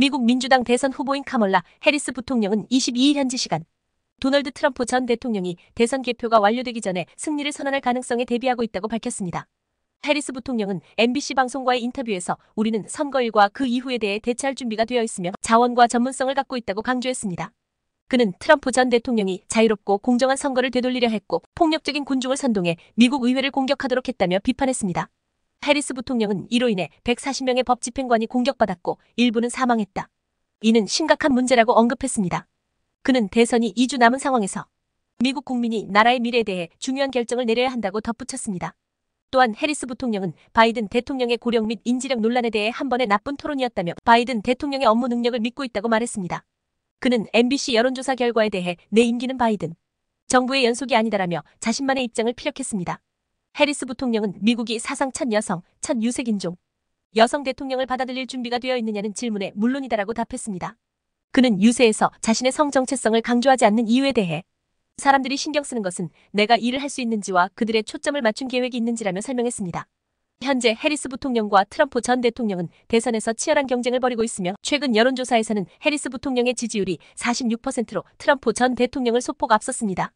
미국 민주당 대선 후보인 카멀라 해리스 부통령은 22일 현지 시간 도널드 트럼프 전 대통령이 대선 개표가 완료되기 전에 승리를 선언할 가능성에 대비하고 있다고 밝혔습니다. 해리스 부통령은 MBC 방송과의 인터뷰에서 우리는 선거일과 그 이후에 대해 대처할 준비가 되어 있으며 자원과 전문성을 갖고 있다고 강조했습니다. 그는 트럼프 전 대통령이 자유롭고 공정한 선거를 되돌리려 했고 폭력적인 군중을 선동해 미국 의회를 공격하도록 했다며 비판했습니다. 해리스 부통령은 이로 인해 140명의 법집행관이 공격받았고 일부는 사망했다. 이는 심각한 문제라고 언급했습니다. 그는 대선이 2주 남은 상황에서 미국 국민이 나라의 미래에 대해 중요한 결정을 내려야 한다고 덧붙였습니다. 또한 해리스 부통령은 바이든 대통령의 고령 및 인지력 논란에 대해 한 번의 나쁜 토론이었다며 바이든 대통령의 업무 능력을 믿고 있다고 말했습니다. 그는 MBC 여론조사 결과에 대해 내 임기는 바이든 정부의 연속이 아니다라며 자신만의 입장을 피력했습니다. 해리스 부통령은 미국이 사상 첫 여성, 첫 유색인종, 여성 대통령을 받아들일 준비가 되어 있느냐는 질문에 물론이다라고 답했습니다. 그는 유세에서 자신의 성 정체성을 강조하지 않는 이유에 대해 사람들이 신경 쓰는 것은 내가 일을 할 수 있는지와 그들의 초점을 맞춘 계획이 있는지라며 설명했습니다. 현재 해리스 부통령과 트럼프 전 대통령은 대선에서 치열한 경쟁을 벌이고 있으며 최근 여론조사에서는 해리스 부통령의 지지율이 46%로 트럼프 전 대통령을 소폭 앞섰습니다.